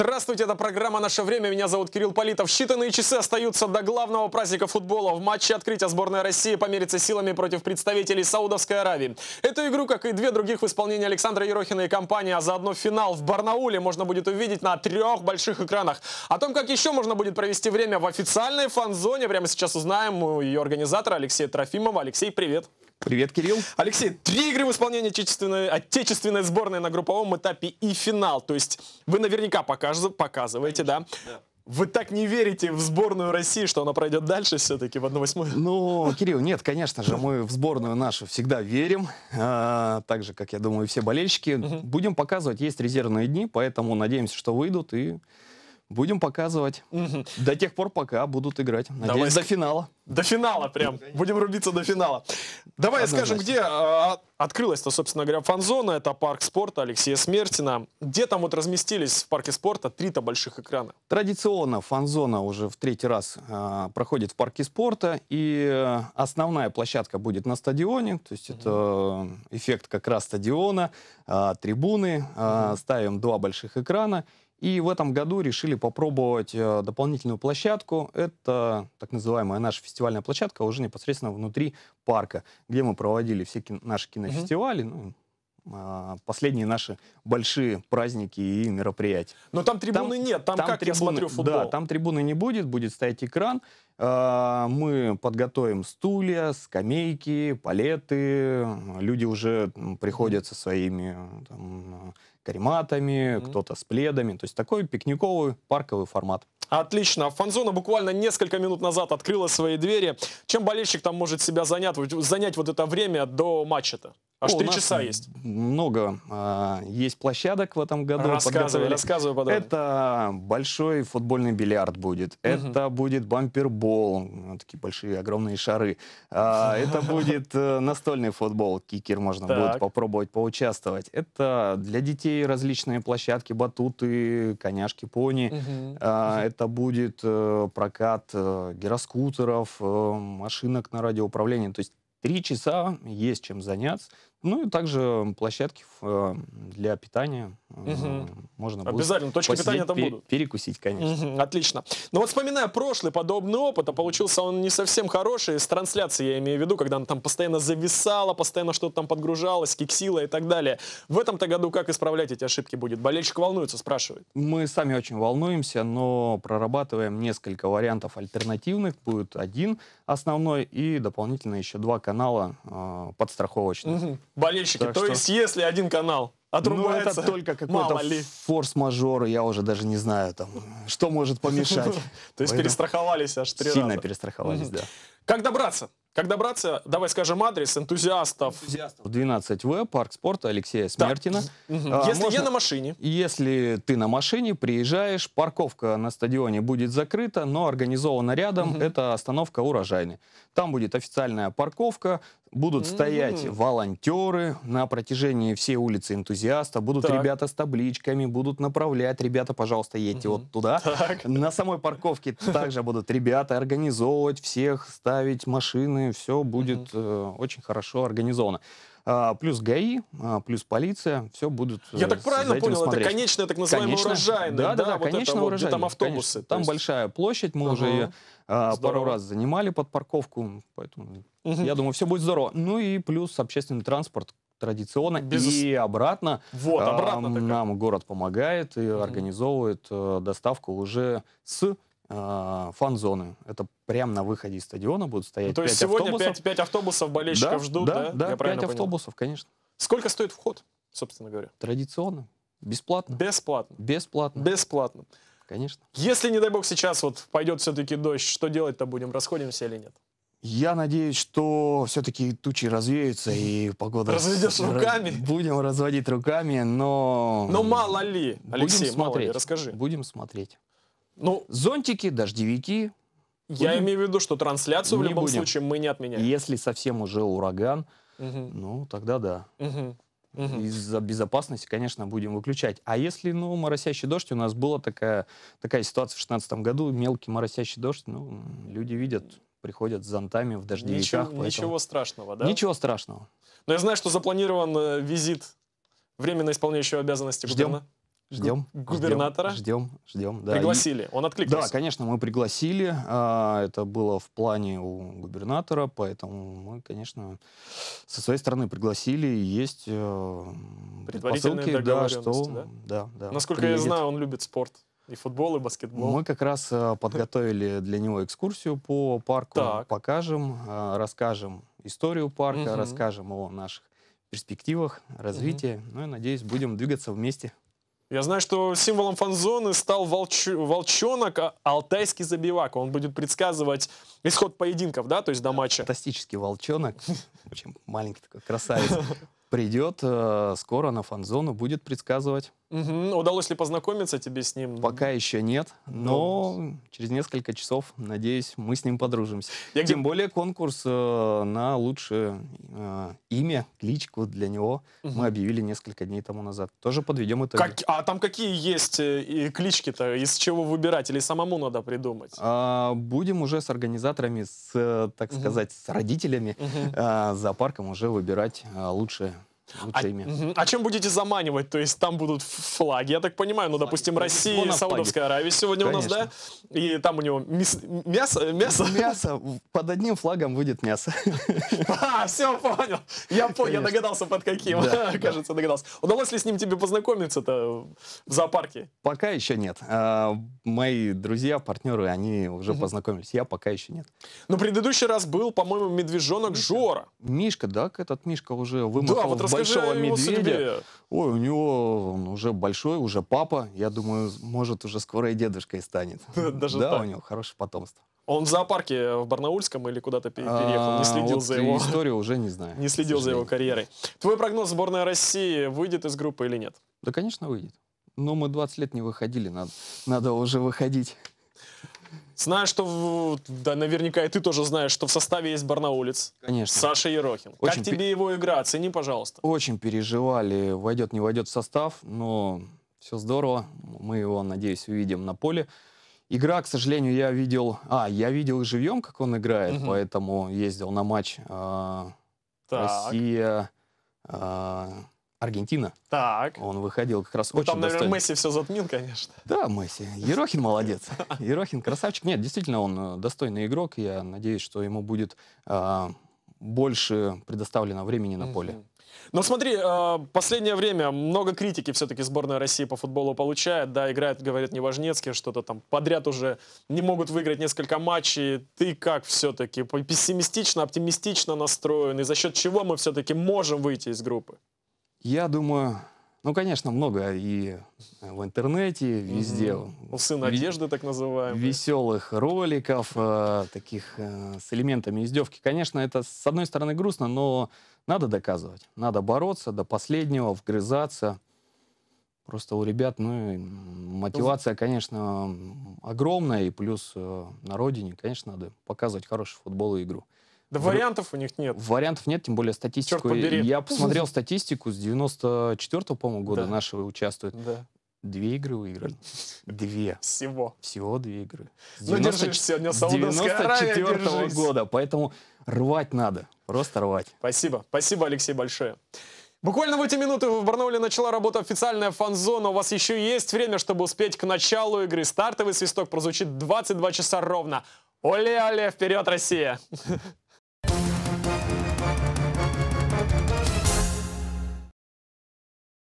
Здравствуйте, это программа «Наше время». Меня зовут Кирилл Политов. Считанные часы остаются до главного праздника футбола. В матче открытия сборная России померится силами против представителей Саудовской Аравии. Эту игру, как и две других в исполнении Александра Ерохина и компании, а заодно финал в Барнауле можно будет увидеть на трех больших экранах. О том, как еще можно будет провести время в официальной фан-зоне, прямо сейчас узнаем у ее организатора Алексея Трофимова. Алексей, привет! Привет, Кирилл. Алексей, три игры в исполнении отечественной, отечественной сборной на групповом этапе и финал. То есть вы наверняка показ, показываете, да? да? Вы так не верите в сборную России, что она пройдет дальше все-таки в 1-8? Ну, Кирилл, нет, конечно же, мы в сборную нашу всегда верим. А, так же, как, я думаю, все болельщики. Угу. Будем показывать, есть резервные дни, поэтому надеемся, что выйдут и Будем показывать. Угу. До тех пор, пока будут играть. Надеюсь, Давай. до финала. До финала прям. Будем рубиться до финала. Давай Однозначно. скажем, где а, а, открылась-то, собственно говоря, фан-зона. Это парк спорта Алексея Смертина. Где там вот разместились в парке спорта три-то больших экрана? Традиционно фан-зона уже в третий раз а, проходит в парке спорта. И э, основная площадка будет на стадионе. То есть угу. это эффект как раз стадиона, а, трибуны. Угу. А, ставим два больших экрана. И в этом году решили попробовать э, дополнительную площадку. Это так называемая наша фестивальная площадка а уже непосредственно внутри парка, где мы проводили все кино, наши кинофестивали, угу. ну, а, последние наши большие праздники и мероприятия. Но там трибуны там, нет, там, там как трибуны, я смотрю футбол? Да, там трибуны не будет, будет стоять экран. А, мы подготовим стулья, скамейки, палеты. Люди уже приходят со своими там, карематами, mm-hmm. кто-то с пледами. То есть такой пикниковый парковый формат. Отлично. Фанзона буквально несколько минут назад открыла свои двери. Чем болельщик там может себя занять, занять вот это время до матча-то? Аж три часа есть. Много э, есть площадок в этом году. Рассказывай, рассказывай подробно. Это большой футбольный бильярд будет. Угу. Это будет бампербол, ну, такие большие огромные шары. А, э, это будет настольный футбол, кикер можно так. будет попробовать поучаствовать. Это для детей различные площадки, батуты, коняшки, пони. Угу. А, это будет э, прокат э, гироскутеров, э, машинок на радиоуправлении. То есть три часа есть чем заняться. Ну и также площадки э, для питания. Угу. Можно будет Обязательно, точки питания там будут. Перекусить, конечно. Угу, отлично. Но ну, вот вспоминая прошлый подобный опыт, а получился он не совсем хороший, с трансляцией я имею в виду, когда она там постоянно зависала, постоянно что-то там подгружалось, киксила и так далее. В этом-то году как исправлять эти ошибки будет? Болельщик волнуется, спрашивает. Мы сами очень волнуемся, но прорабатываем несколько вариантов альтернативных. Будет один основной и дополнительно еще два канала э, подстраховочных. Угу болельщики. Так То что... есть, если один канал отрубается, ну, это только какой-то форс-мажор, я уже даже не знаю, там, что может помешать. То есть перестраховались аж три раза. Сильно перестраховались, да. Как добраться? Как добраться? Давай скажем адрес энтузиастов. Энтузиастов 12В, парк спорта Алексея Смертина. Да. Угу. А, если можно... я на машине. Если ты на машине, приезжаешь, парковка на стадионе будет закрыта, но организована рядом, угу. это остановка урожайной. Там будет официальная парковка, Будут mm-hmm. стоять волонтеры на протяжении всей улицы энтузиаста, будут так. ребята с табличками, будут направлять. Ребята, пожалуйста, едьте mm-hmm. вот туда. Так. На самой парковке также будут ребята организовывать всех, ставить машины, все будет mm-hmm. э, очень хорошо организовано. А, плюс ГАИ, а, плюс полиция, все будут. Я э, так правильно понял, смотреть. это конечная так называемая конечно, урожайная, да, да, да, да вот конечно, это, урожайная. Вот, там автобусы. Конечно, там есть... большая площадь, мы угу. уже ее а, пару раз занимали под парковку, поэтому Угу. Я думаю, все будет здорово. Ну и плюс общественный транспорт традиционно Без... и обратно. Вот, э, обратно. Э, нам город помогает и угу. организовывает э, доставку уже с э, фан-зоны. Это прямо на выходе из стадиона будут ну, стоять ну, То 5 сегодня автобусов. 5, 5 автобусов болельщиков да, ждут, да? Да, да 5 автобусов, понял. конечно. Сколько стоит вход, собственно говоря? Традиционно. Бесплатно. Бесплатно. Бесплатно. Бесплатно. Конечно. Если, не дай бог, сейчас вот пойдет все-таки дождь, что делать-то будем? Расходимся или нет? Я надеюсь, что все-таки тучи развеются и погода... Разведешь руками? Будем разводить руками, но... Но мало ли, Алексей, будем смотреть. мало ли, расскажи. Будем смотреть. Ну, Зонтики, дождевики. Я будем... имею в виду, что трансляцию не в любом будем. случае мы не отменяем. Если совсем уже ураган, угу. ну тогда да. Угу. Угу. Из-за безопасности, конечно, будем выключать. А если, ну, моросящий дождь, у нас была такая, такая ситуация в 2016 году, мелкий моросящий дождь, ну, люди видят, приходят с зонтами в дождевиках. Ничего, поэтому... ничего страшного, да? Ничего страшного. Но я знаю, что запланирован э, визит временно исполняющего обязанности Ждем. Ждем. Губернатора? Ждем, ждем, да. Пригласили, он откликнулся? Да, конечно, мы пригласили. А, это было в плане у губернатора, поэтому мы, конечно, со своей стороны пригласили. есть э, посылки, да, что... Да? Да, да, Насколько приедет. я знаю, он любит спорт. И футбол, и баскетбол. Мы как раз э, подготовили для него экскурсию по парку. Так. Покажем, э, расскажем историю парка, угу. расскажем о наших перспективах, развития. Угу. Ну и, надеюсь, будем двигаться вместе. Я знаю, что символом фан-зоны стал волч... волчонок а, Алтайский забивак. Он будет предсказывать исход поединков, да, то есть до матча. Фантастический волчонок. Очень маленький такой красавец придет э, скоро на фан-зону, будет предсказывать. Угу. Удалось ли познакомиться тебе с ним? Пока еще нет, но ну, через несколько часов, надеюсь, мы с ним подружимся. Я Тем где... более конкурс э, на лучшее э, имя, кличку для него угу. мы объявили несколько дней тому назад. Тоже подведем итоги. Как... А там какие есть э, клички-то? Из чего выбирать? Или самому надо придумать? А, будем уже с организаторами, с, э, так угу. сказать, с родителями угу. э, зоопарком уже выбирать э, лучшее лучшее а, а чем будете заманивать? То есть там будут флаги, я так понимаю, ну, допустим, флаги. Россия ну, и Саудовская Аравия сегодня Конечно. у нас, да? И там у него мясо? Мясо, мясо под одним флагом выйдет мясо. А, все, понял. Я понял, я догадался под каким, да, кажется, да. догадался. Удалось ли с ним тебе познакомиться-то в зоопарке? Пока еще нет. А, мои друзья, партнеры, они уже угу. познакомились, я пока еще нет. Но ну, предыдущий раз был, по-моему, медвежонок Мишка. Жора. Мишка, да, этот Мишка уже вымахал Да, вот большого медведя. Ой, у него он уже большой, уже папа. Я думаю, может, уже скоро и дедушкой станет. Даже да, так? у него хорошее потомство. Он в зоопарке в Барнаульском или куда-то переехал, не а, следил вот за его... историю уже не знаю. Не следил за его карьерой. Твой прогноз, сборная России выйдет из группы или нет? Да, конечно, выйдет. Но мы 20 лет не выходили, надо, надо уже выходить. Знаю, что в, да, наверняка и ты тоже знаешь, что в составе есть барнаулец. Конечно. Саша Ерохин. Очень как тебе пе... его игра? Оцени, пожалуйста. Очень переживали, войдет, не войдет в состав, но все здорово. Мы его, надеюсь, увидим на поле. Игра, к сожалению, я видел... А, я видел живьем, как он играет, угу. поэтому ездил на матч э, Россия... Э, Аргентина. Так. Он выходил как раз ну, очень Там, наверное, достойный. Месси все затмил, конечно. Да, Месси. Ерохин молодец. Ерохин красавчик. Нет, действительно, он э, достойный игрок. Я надеюсь, что ему будет э, больше предоставлено времени на поле. Mm Но ну, смотри, а, последнее время много критики все-таки сборная России по футболу получает. Да, играет, говорит, не Важнецкий, что-то там подряд уже не могут выиграть несколько матчей. Ты как все-таки? Пессимистично, оптимистично настроен? И за счет чего мы все-таки можем выйти из группы? Я думаю, ну, конечно, много и э, в интернете, везде. Угу. Ну, сын одежды, так называемые, Веселых роликов, э, таких э, с элементами издевки. Конечно, это, с одной стороны, грустно, но надо доказывать. Надо бороться до последнего, вгрызаться. Просто у ребят, ну, мотивация, конечно, огромная. И плюс на родине, конечно, надо показывать хороший футбол и игру. Да вариантов у них нет. Вариантов нет, тем более статистику. Я посмотрел статистику с 94-го, по-моему, года да. нашего участвует. Да. Две игры выиграли. Две. Всего. Всего две игры. С 94 ну, -го года, поэтому рвать надо. Просто рвать. Спасибо. Спасибо, Алексей, большое. Буквально в эти минуты в Барнауле начала работа официальная фан-зона. У вас еще есть время, чтобы успеть к началу игры. Стартовый свисток прозвучит 22 часа ровно. Оле-оле, вперед, Россия!